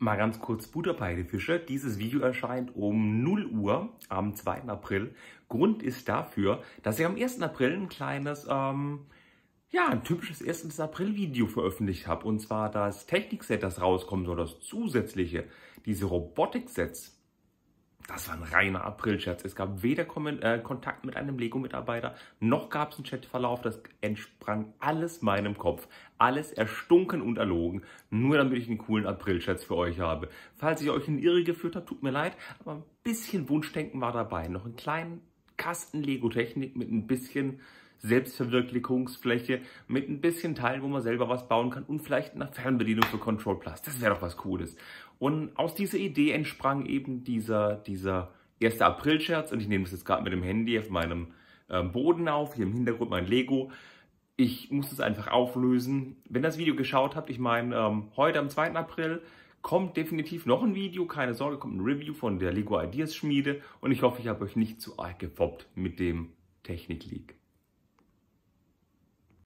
Mal ganz kurz Butter bei die Fische. Dieses Video erscheint um 0 Uhr am 2. April. Grund ist dafür, dass ich am 1. April ein kleines, ähm, ja, ein typisches 1. April Video veröffentlicht habe. Und zwar das Technikset, das rauskommen soll, das zusätzliche, diese Robotik-Sets. Das war ein reiner Aprilscherz. Es gab weder äh, Kontakt mit einem Lego-Mitarbeiter, noch gab es einen Chatverlauf. Das entsprang alles meinem Kopf. Alles erstunken und erlogen. Nur damit ich einen coolen Aprilscherz für euch habe. Falls ich euch in Irre geführt habe, tut mir leid, aber ein bisschen Wunschdenken war dabei. Noch einen kleinen Kasten Lego-Technik mit ein bisschen Selbstverwirklichungsfläche, mit ein bisschen Teilen, wo man selber was bauen kann und vielleicht einer Fernbedienung für Control Plus. Das wäre doch was Cooles. Und aus dieser Idee entsprang eben dieser, dieser 1. April-Scherz und ich nehme das jetzt gerade mit dem Handy auf meinem ähm, Boden auf, hier im Hintergrund mein Lego. Ich muss es einfach auflösen. Wenn das Video geschaut habt, ich meine, ähm, heute am 2. April kommt definitiv noch ein Video, keine Sorge, kommt ein Review von der Lego Ideas Schmiede und ich hoffe, ich habe euch nicht zu arg gefoppt mit dem Technik League.